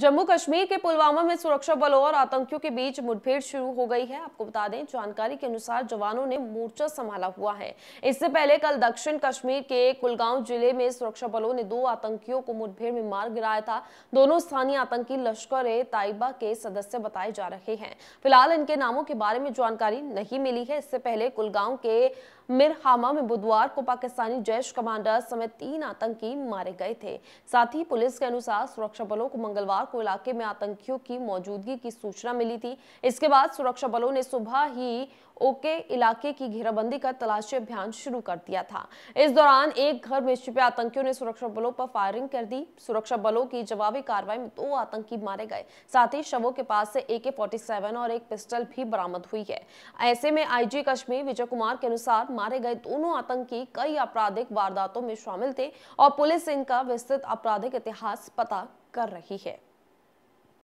जम्मू कश्मीर के पुलवामा में सुरक्षा बलों और आतंकियों के बीच मुठभेड़ शुरू हो गई है आपको बता दें जानकारी के अनुसार जवानों ने मोर्चा संभाला हुआ है इससे पहले कल दक्षिण कश्मीर के कुलगांव जिले में सुरक्षा बलों ने दो आतंकियों को मुठभेड़ में मार गिराया था दोनों स्थानीय आतंकी लश्कर ए ताइबा के सदस्य बताए जा रहे हैं फिलहाल इनके नामों के बारे में जानकारी नहीं मिली है इससे पहले कुलगांव के मिरहामा में बुधवार को पाकिस्तानी जैश कमांडर समेत तीन आतंकी मारे गए थे साथ ही पुलिस के अनुसार सुरक्षा बलों को मंगलवार को इलाके में आतंकियों की मौजूदगी की सूचना मिली थी इसके बाद सुरक्षा बलों ने सुबह ही ओके इलाके की घेराबंदी कर तलाशी अभियान शुरू कर दिया था इस दौरान एक घर में छिपे आतंकियों ने सुरक्षा बलों पर फायरिंग कर दी सुरक्षा बलों की जवाबी कार्रवाई में दो आतंकी मारे गए साथ ही शवों के पास से एके ए और एक पिस्टल भी बरामद हुई है ऐसे में आईजी कश्मीर विजय कुमार के अनुसार मारे गए दोनों आतंकी कई आपराधिक वारदातों में शामिल थे और पुलिस इनका विस्तृत आपराधिक इतिहास पता कर रही है